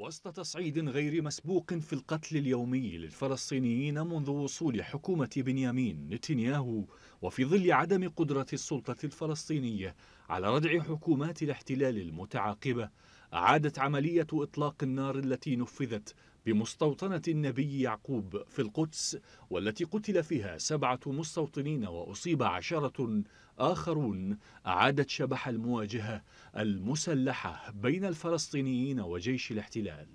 وسط تصعيد غير مسبوق في القتل اليومي للفلسطينيين منذ وصول حكومة بنيامين نتنياهو وفي ظل عدم قدرة السلطة الفلسطينية على ردع حكومات الاحتلال المتعاقبة عادت عملية إطلاق النار التي نفذت بمستوطنة النبي يعقوب في القدس والتي قتل فيها سبعة مستوطنين وأصيب عشرة آخرون أعادت شبح المواجهة المسلحة بين الفلسطينيين وجيش الاحتلال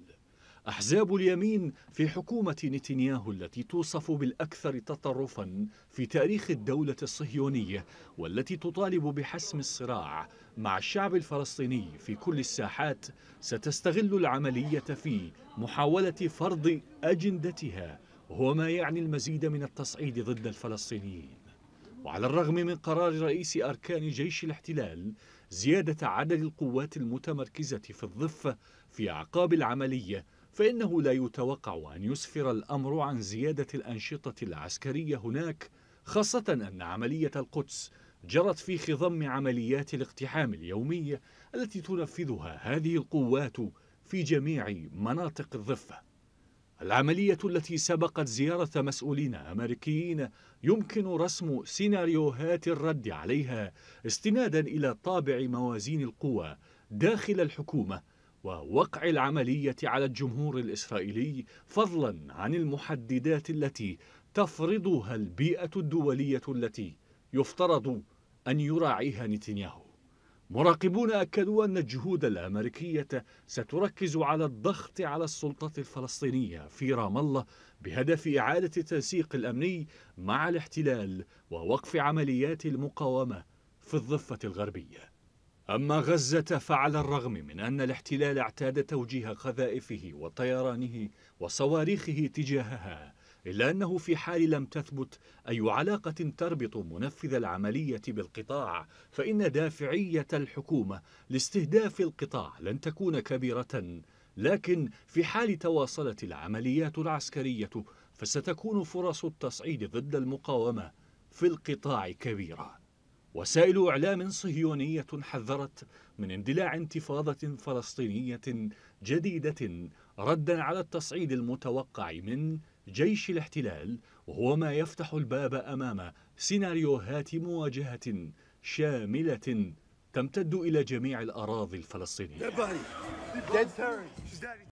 أحزاب اليمين في حكومة نتنياهو التي توصف بالأكثر تطرفا في تاريخ الدولة الصهيونية والتي تطالب بحسم الصراع مع الشعب الفلسطيني في كل الساحات ستستغل العملية في محاولة فرض أجندتها هو ما يعني المزيد من التصعيد ضد الفلسطينيين وعلى الرغم من قرار رئيس أركان جيش الاحتلال زيادة عدد القوات المتمركزة في الضفة في أعقاب العملية فإنه لا يتوقع أن يسفر الأمر عن زيادة الأنشطة العسكرية هناك خاصة أن عملية القدس جرت في خضم عمليات الاقتحام اليومية التي تنفذها هذه القوات في جميع مناطق الضفة العملية التي سبقت زيارة مسؤولين أمريكيين يمكن رسم سيناريوهات الرد عليها استنادا إلى طابع موازين القوى داخل الحكومة ووقع العملية على الجمهور الإسرائيلي فضلا عن المحددات التي تفرضها البيئة الدولية التي يفترض أن يراعيها نتنياهو مراقبون أكدوا أن الجهود الأمريكية ستركز على الضغط على السلطة الفلسطينية في رام الله بهدف إعادة التنسيق الأمني مع الاحتلال ووقف عمليات المقاومة في الضفة الغربية أما غزة فعلى الرغم من أن الاحتلال اعتاد توجيه قذائفه وطيرانه وصواريخه تجاهها إلا أنه في حال لم تثبت أي علاقة تربط منفذ العملية بالقطاع فإن دافعية الحكومة لاستهداف القطاع لن تكون كبيرة لكن في حال تواصلت العمليات العسكرية فستكون فرص التصعيد ضد المقاومة في القطاع كبيره وسائل إعلام صهيونية حذرت من اندلاع انتفاضة فلسطينية جديدة ردا على التصعيد المتوقع من جيش الاحتلال وهو ما يفتح الباب أمام سيناريوهات مواجهة شاملة تمتد إلى جميع الأراضي الفلسطينية